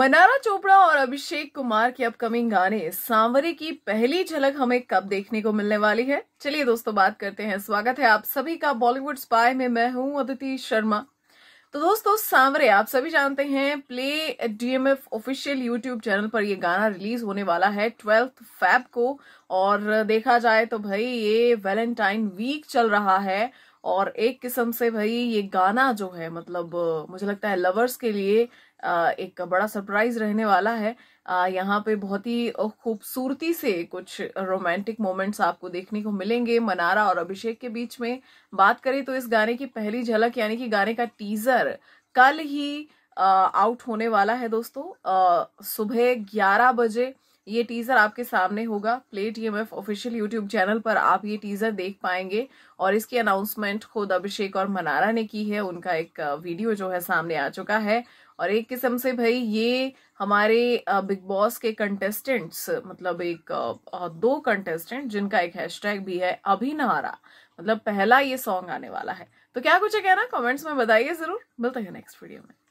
मनारा चोपड़ा और अभिषेक कुमार के अपकमिंग गाने सांवरे की पहली झलक हमें कब देखने को मिलने वाली है चलिए दोस्तों बात करते हैं स्वागत है आप सभी का बॉलीवुड स्पाई में मैं हूं अदिति शर्मा तो दोस्तों सांवरे आप सभी जानते हैं play DMF official YouTube channel पर यह गाना रिलीज होने वाला है ट्वेल्थ फैब को और देखा जाए तो भाई ये वैलेंटाइन वीक चल रहा है और एक किस्म से भाई ये गाना जो है मतलब मुझे लगता है लवर्स के लिए एक बड़ा सरप्राइज रहने वाला है यहाँ पे बहुत ही खूबसूरती से कुछ रोमांटिक मोमेंट्स आपको देखने को मिलेंगे मनारा और अभिषेक के बीच में बात करें तो इस गाने की पहली झलक यानी कि गाने का टीजर कल ही आउट होने वाला है दोस्तों सुबह ग्यारह बजे ये टीजर आपके सामने होगा play TMF official YouTube channel पर आप ये टीजर देख पाएंगे और इसकी अनाउंसमेंट खुद अभिषेक और मनारा ने की है उनका एक वीडियो जो है सामने आ चुका है और एक किस्म से भाई ये हमारे बिग बॉस के कंटेस्टेंट्स मतलब एक दो कंटेस्टेंट जिनका एक हैशटैग भी है अभी मतलब पहला ये सॉन्ग आने वाला है तो क्या कुछ है कहना कमेंट्स में बताइए जरूर मिलते हैं नेक्स्ट वीडियो में